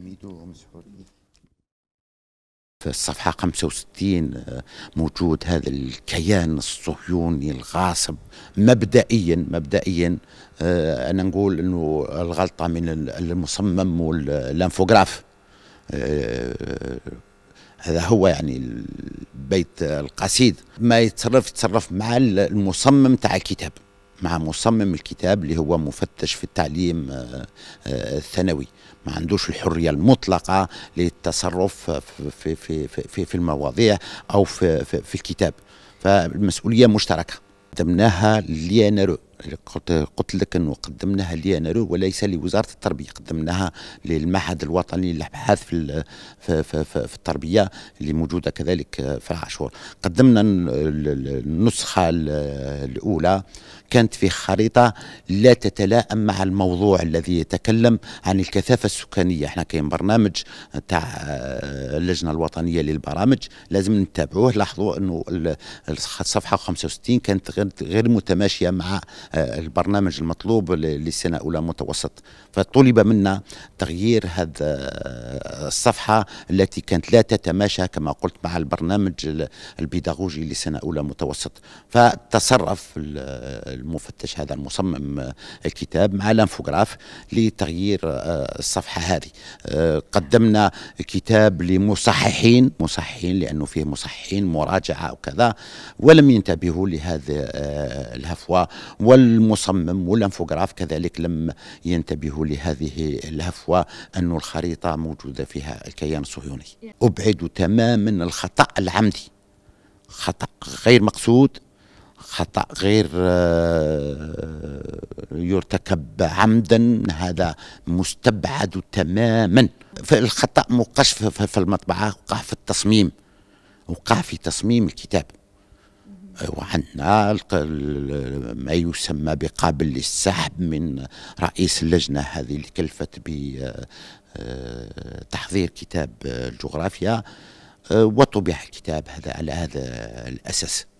حميدو مسحوري في الصفحة 65 آه، موجود هذا الكيان الصهيوني الغاصب مبدئيا مبدئيا آه، أنا نقول أنه الغلطة من المصمم والانفوغراف آه، هذا هو يعني البيت القصيد ما يتصرف يتصرف مع المصمم تاع الكتاب مع مصمم الكتاب اللي هو مفتش في التعليم آه، آه، الثانوي ما عندوش الحريه المطلقه للتصرف في في في في المواضيع او في في, في الكتاب فالمسؤوليه مشتركه ضمنها لينرو قلت, قلت لك انه قدمناها لي انا وليس لوزاره التربيه قدمناها للمعهد الوطني للابحاث في, في, في, في التربيه اللي موجوده كذلك آه، في عاشور قدمنا النسخه الاولى كانت في خريطه لا تتلائم مع الموضوع الذي يتكلم عن الكثافه السكانيه احنا كاين برنامج تاع آه، اللجنه الوطنيه للبرامج لازم نتابعوه لاحظوا انه الصفحه 65 كانت غير متماشيه مع البرنامج المطلوب لسنة أولى متوسط فطلب منا تغيير هذا آه، الصفحة التي كانت لا تتماشى كما قلت مع البرنامج البيداغوجي لسنة أولى متوسط فتصرف المفتش هذا المصمم آه، الكتاب مع الانفوغراف لتغيير آه، الصفحة هذه قدمنا كتاب لمصححين مصححين لأنه فيه مصححين مراجعة وكذا ولم ينتبهوا لهذه الهفوة ولا المصمم والانفوغراف كذلك لم ينتبهوا لهذه الهفوة أن الخريطة موجودة فيها الكيان الصهيوني أبعد تماما الخطأ العمدي خطأ غير مقصود خطأ غير آه، يرتكب عمدا هذا مستبعد تماما فالخطأ مقشف في المطبعة وقع في التصميم وقع في تصميم الكتاب وعندنا ما يسمى بقابل للسحب من رئيس اللجنة هذه اللي كلفت بتحضير آه، كتاب الجغرافيا آه، وطبع كتاب هذا على هذا الأساس